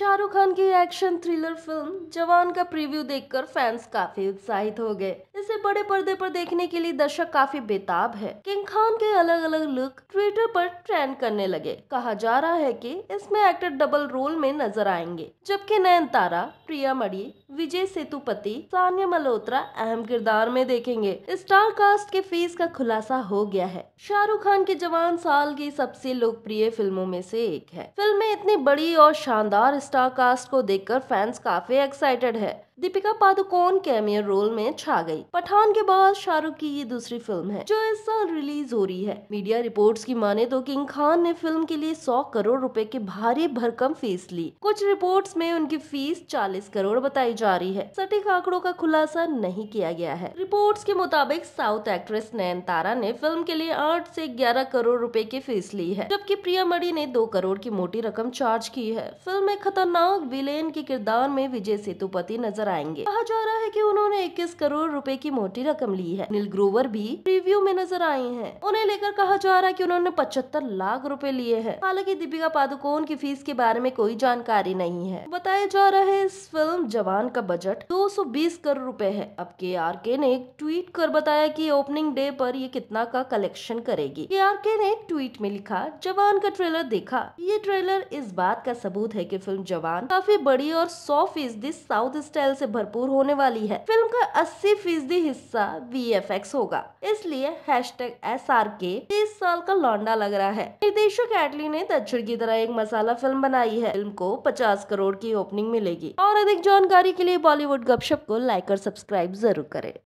शाहरुख खान की action thriller film जवान का प्रीव्यू देखकर फैंस काफी उत्साहित हो गए इसे बड़े पर्दे पर देखने के लिए दर्शक काफी बेताब है किंग खान के अलग अलग लुक ट्विटर पर ट्रेंड करने लगे कहा जा रहा है कि इसमें एक्टर डबल रोल में नजर आएंगे जबकि नयन तारा प्रिया मड़ी विजय सेतुपति सानिया मल्होत्रा अहम किरदार में देखेंगे स्टार कास्ट के फीस का खुलासा हो गया है शाहरुख खान के जवान साल की सबसे लोकप्रिय फिल्मों में से एक है फिल्म में इतनी बड़ी और शानदार स्टार कास्ट को देखकर फैंस काफी एक्साइटेड है दीपिका पादुकोण कैमियो रोल में छा गई पठान के बाद शाहरुख की ये दूसरी फिल्म है जो इस साल रिलीज हो रही है मीडिया रिपोर्ट्स की माने तो किंग खान ने फिल्म के लिए 100 करोड़ रुपए की भारी भरकम फीस ली कुछ रिपोर्ट्स में उनकी फीस 40 करोड़ बताई जा रही है सटीक आंकड़ों का खुलासा नहीं किया गया है रिपोर्ट के मुताबिक साउथ एक्ट्रेस नयन ने फिल्म के लिए आठ ऐसी ग्यारह करोड़ रूपए की फीस ली है जबकि प्रिया मणि ने दो करोड़ की मोटी रकम चार्ज की है फिल्म में खतरनाक विलेन के किरदार में विजय सेतुपति नजर आएंगे कहा जा रहा है कि उन्होंने 21 करोड़ रुपए की मोटी रकम ली है नील ग्रोवर भी रिव्यू में नजर आए हैं उन्हें लेकर कहा जा रहा है कि उन्होंने 75 लाख रुपए लिए हैं हालांकि दीपिका पादुकोण की फीस के बारे में कोई जानकारी नहीं है बताया जा रहा है इस फिल्म जवान का बजट दो करोड़ रूपए है अब के आर के ने ट्वीट कर बताया की ओपनिंग डे आरोप ये कितना का कलेक्शन करेगी के आर के ने ट्वीट में लिखा जवान का ट्रेलर देखा ये ट्रेलर इस बात का सबूत है की फिल्म जवान काफी बड़ी और सौ फीसदी साउथ स्टाइल से भरपूर होने वाली है फिल्म का अस्सी फीसदी हिस्सा वी होगा इसलिए हैश टैग एस आर के तीस साल का लौंडा लग रहा है निर्देशक एटली ने दक्षिण की तरह एक मसाला फिल्म बनाई है फिल्म को पचास करोड़ की ओपनिंग मिलेगी और अधिक जानकारी के लिए बॉलीवुड गपशप को लाइक और सब्सक्राइब जरूर करें